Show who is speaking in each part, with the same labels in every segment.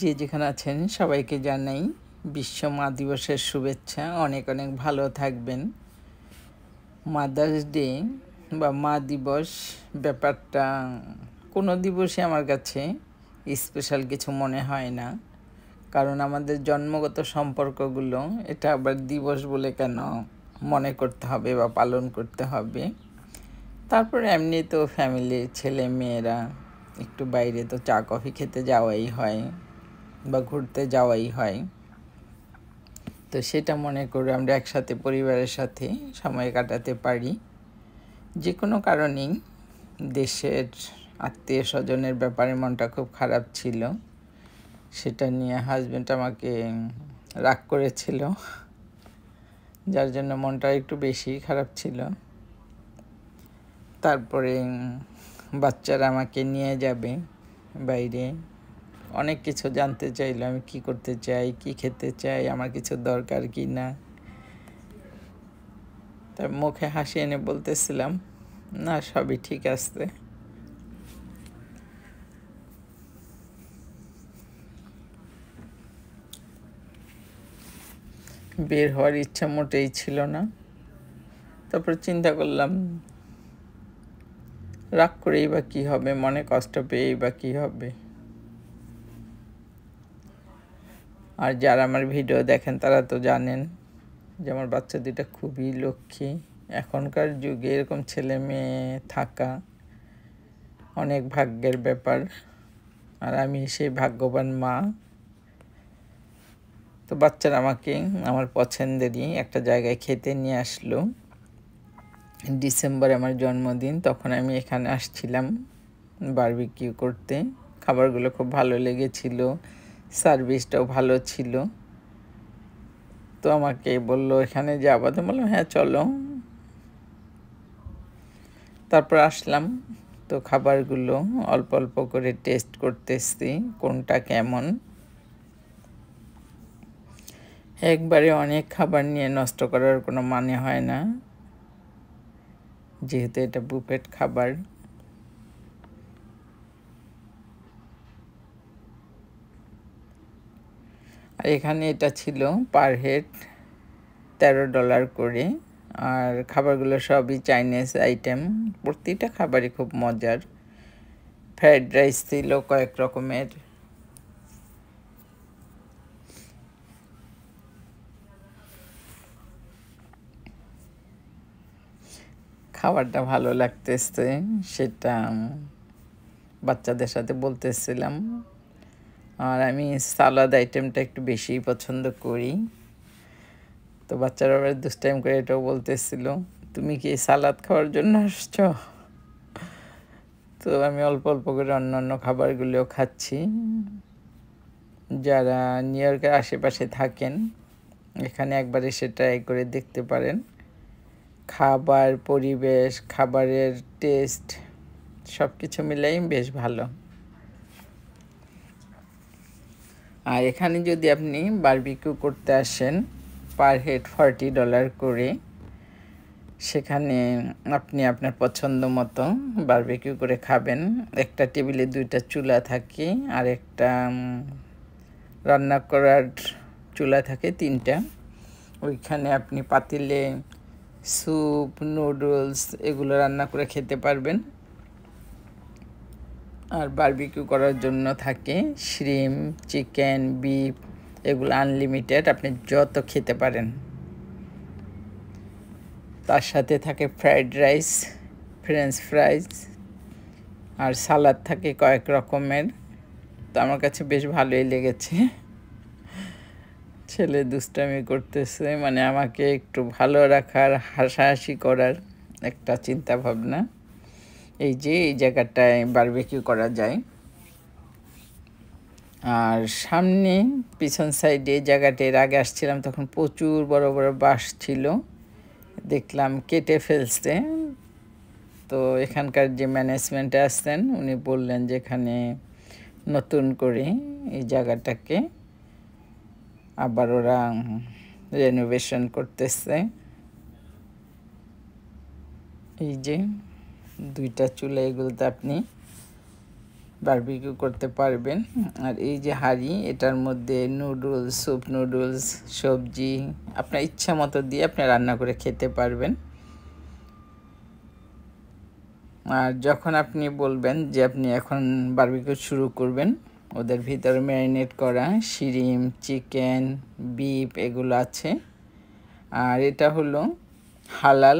Speaker 1: যে যেখানে আছেন সবাইকে জানাই বিশ্ব মা দিবসের শুভেচ্ছা অনেক অনেক ভালো থাকবেন মাদার্স ডে বা মা দিবস ব্যাপারটা কোনো দিবসে আমার কাছে স্পেশাল কিছু মনে হয় না কারণ আমাদের জন্মগত সম্পর্কগুলো এটা আবার দিবস বলে কেন মনে করতে হবে বা পালন করতে হবে তারপরে এমনি তো ফ্যামিলির ছেলে মেয়েরা একটু বাইরে তো চা কফি খেতে যাওয়াই হয় বা ঘুরতে যাওয়াই হয় তো সেটা মনে করে আমরা একসাথে পরিবারের সাথে সময় কাটাতে পারি যে কোনো কারণেই দেশের আত্মীয় স্বজনের ব্যাপারে মনটা খুব খারাপ ছিল সেটা নিয়ে হাজব্যান্ড আমাকে রাগ করেছিল যার জন্য মনটা একটু বেশি খারাপ ছিল তারপরে বাচ্চারা আমাকে নিয়ে যাবে বাইরে অনেক কিছু জানতে চাইলো আমি কি করতে চাই কি খেতে চাই আমার কিছু দরকার কি না তার মুখে হাসি এনে বলতেছিলাম না সবই ঠিক আছে বের হওয়ার ইচ্ছা মোটেই ছিল না তারপর চিন্তা করলাম রাগ করেই বা কী হবে মনে কষ্ট পেয়েই বা কী হবে আর যারা আমার ভিডিও দেখেন তারা তো জানেন যে আমার বাচ্চা দুটা খুবই লক্ষ্মী এখনকার যুগে এরকম ছেলে মেয়ে থাকা অনেক ভাগ্যের ব্যাপার আর আমি সেই ভাগ্যবান মা তো বাচ্চারা আমাকে আমার পছন্দেরই একটা জায়গায় খেতে নিয়ে আসলো ডিসেম্বরে আমার জন্মদিন তখন আমি এখানে আসছিলাম বারবিকিউ করতে খাবারগুলো খুব ভালো লেগেছিলো সার্ভিসটাও ভালো ছিল তো আমাকে বলল এখানে যাবো তো বললাম হ্যাঁ চলো তারপর আসলাম তো খাবারগুলো অল্প অল্প করে টেস্ট করতেছি কোনটা কেমন একবারে অনেক খাবার নিয়ে নষ্ট করার কোনো মানে হয় না যেহেতু এটা বুফেট খাবার আর এখানে এটা ছিল পার হেড তেরো ডলার করে আর খাবারগুলো সবই চাইনিজ আইটেম প্রতিটা খাবারই খুব মজার ফ্রাইড রাইস ছিল কয়েক রকমের খাবারটা ভালো লাগতেছে সেটা বাচ্চাদের সাথে বলতেছিলাম আর আমি সালাদ আইটেমটা একটু বেশিই পছন্দ করি তো বাচ্চারা আবার দুষ্টাইম করে এটাও বলতেছিল তুমি কি সালাদ খাওয়ার জন্য আসছ তো আমি অল্প অল্প করে অন্য অন্য খাবারগুলিও খাচ্ছি যারা নিউ ইয়র্কের আশেপাশে থাকেন এখানে একবার এসে ট্রাই করে দেখতে পারেন খাবার পরিবেশ খাবারের টেস্ট সব কিছু মিলেই বেশ ভালো আর এখানে যদি আপনি বারবিকিউ করতে আসেন পার হেড ফর্টি ডলার করে সেখানে আপনি আপনার পছন্দ মতো বারবিকিউ করে খাবেন একটা টেবিলে দুইটা চুলা থাকে আর একটা রান্না করার চুলা থাকে তিনটা ওইখানে আপনি পাতিলে স্যুপ নুডলস এগুলো রান্না করে খেতে পারবেন আর বারবিকিউ করার জন্য থাকে শ্রিম চিকেন বিফ এগুলো আনলিমিটেড আপনি যত খেতে পারেন তার সাথে থাকে ফ্রাইড রাইস ফ্রেঞ্চ ফ্রাইস আর সালাদ থাকে কয়েক রকমের তো আমার কাছে বেশ ভালোই লেগেছে ছেলে দুষ্টামি করতেছে মানে আমাকে একটু ভালো রাখার হাসাহাসি করার একটা চিন্তা ভাবনা এই যে এই জায়গাটায় বারবিকিউ করা যায় আর সামনে পিছন সাইডে এই এর আগে আসছিলাম তখন প্রচুর বড় বড় বাস ছিল দেখলাম কেটে ফেলছে তো এখানকার যে ম্যানেজমেন্ট আসতেন উনি বললেন যে এখানে নতুন করে এই জায়গাটাকে আবার ওরা রেনোভেশন করতেছে এই যে দুইটা চুলা এগুলোতে আপনি বারবিকিউ করতে পারবেন আর এই যে হাঁড়ি এটার মধ্যে নুডলস স্যুপ নুডলস সবজি আপনার ইচ্ছা মতো দিয়ে আপনি রান্না করে খেতে পারবেন আর যখন আপনি বলবেন যে আপনি এখন বারবিকিউ শুরু করবেন ওদের ভিতরে ম্যারিনেট করা শিরিম চিকেন বিপ এগুলো আছে আর এটা হলো হালাল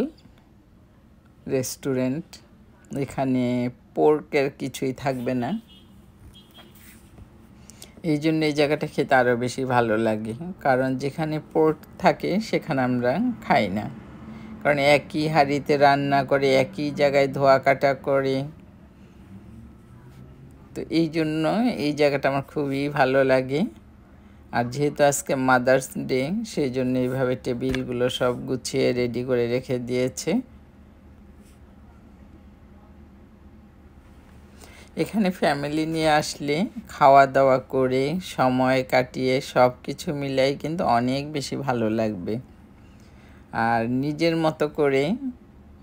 Speaker 1: রেস্টুরেন্ট এখানে পোর্কের কিছুই থাকবে না এই জন্য এই জায়গাটা খেতে আরও বেশি ভালো লাগে কারণ যেখানে পোর্ক থাকে সেখানে আমরা খাই না কারণ একই হাঁড়িতে রান্না করে একই জায়গায় ধোয়া কাটা করে তো এই জন্য এই জায়গাটা আমার খুবই ভালো লাগে আর যেহেতু আজকে মাদার্স ডে সেই জন্য এইভাবে টেবিলগুলো সব গুছিয়ে রেডি করে রেখে দিয়েছে এখানে ফ্যামিলি নিয়ে আসলে খাওয়া দাওয়া করে সময় কাটিয়ে সব কিছু মিলাই কিন্তু অনেক বেশি ভালো লাগবে আর নিজের মতো করে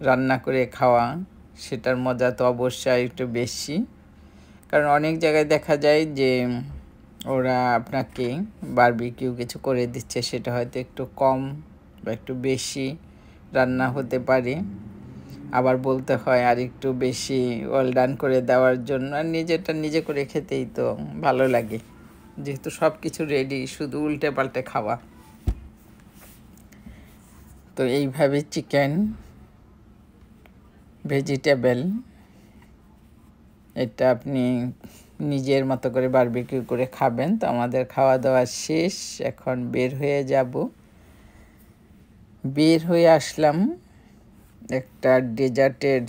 Speaker 1: রান্না করে খাওয়া সেটার মজা তো অবশ্যই একটু বেশি কারণ অনেক জায়গায় দেখা যায় যে ওরা আপনাকে বারবিকিউ কিছু করে দিচ্ছে সেটা হয়তো একটু কম বা একটু বেশি রান্না হতে পারে আবার বলতে হয় আর একটু বেশি ওয়েল ডান করে দেওয়ার জন্য আর নিজেরটা নিজে করে খেতেই তো ভালো লাগে যেহেতু সব কিছু রেডি শুধু উল্টে পাল্টে খাওয়া তো এইভাবে চিকেন ভেজিটেবল এটা আপনি নিজের মতো করে বারবিকিউ করে খাবেন তো আমাদের খাওয়া দাওয়া শেষ এখন বের হয়ে যাব বের হয়ে আসলাম একটা ডেজার্টেড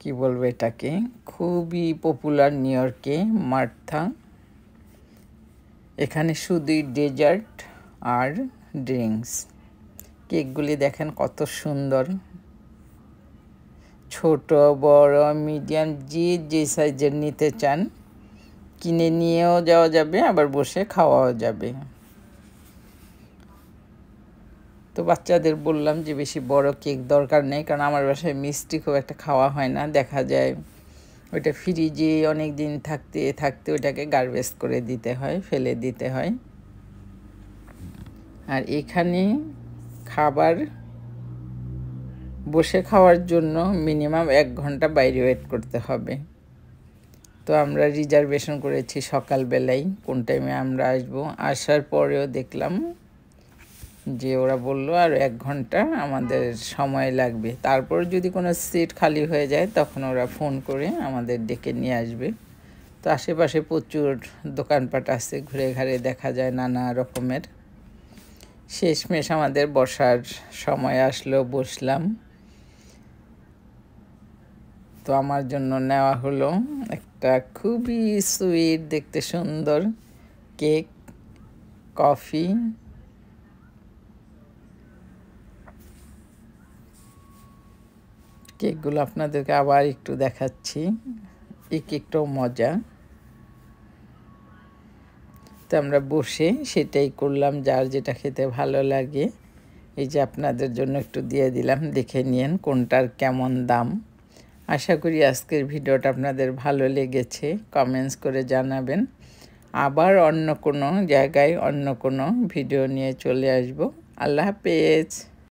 Speaker 1: কি বলবো এটাকে খুবই পপুলার নিউ ইয়র্কে মার্থা এখানে শুধুই ডেজার্ট আর ড্রিঙ্কস কেকগুলি দেখেন কত সুন্দর ছোট বড় মিডিয়াম যে যে সাইজের নিতে চান কিনে নিয়েও যাওয়া যাবে আবার বসে খাওয়াও যাবে তো বাচ্চাদের বললাম যে বেশি বড় কেক দরকার নেই কারণ আমার বাসায় মিষ্টি খুব একটা খাওয়া হয় না দেখা যায় ওইটা ফ্রিজে অনেক দিন থাকতে থাকতে ওটাকে গার্বেজ করে দিতে হয় ফেলে দিতে হয় আর এখানে খাবার বসে খাওয়ার জন্য মিনিমাম এক ঘন্টা বাইরে ওয়েট করতে হবে তো আমরা রিজার্ভেশন করেছি সকালবেলায় কোন টাইমে আমরা আসবো আসার পরেও দেখলাম যে ওরা বললো আর এক ঘন্টা আমাদের সময় লাগবে তারপর যদি কোনো সিট খালি হয়ে যায় তখন ওরা ফোন করে আমাদের ডেকে নিয়ে আসবে তো আশেপাশে প্রচুর দোকানপাট আছে ঘুরে ঘাড়ে দেখা যায় নানা রকমের শেষমেশ আমাদের বসার সময় আসলো বসলাম তো আমার জন্য নেওয়া হলো একটা খুবই সুইট দেখতে সুন্দর কেক কফি কেকগুলো আপনাদেরকে আবার একটু দেখাচ্ছি এই কেকটাও মজা তো আমরা বসে সেটাই করলাম যার যেটা খেতে ভালো লাগে এই যে আপনাদের জন্য একটু দিয়ে দিলাম দেখে নিন কোনটার কেমন দাম আশা করি আজকের ভিডিওটা আপনাদের ভালো লেগেছে কমেন্টস করে জানাবেন আবার অন্য কোনো জায়গায় অন্য কোনো ভিডিও নিয়ে চলে আসব আল্লাহ হাফেজ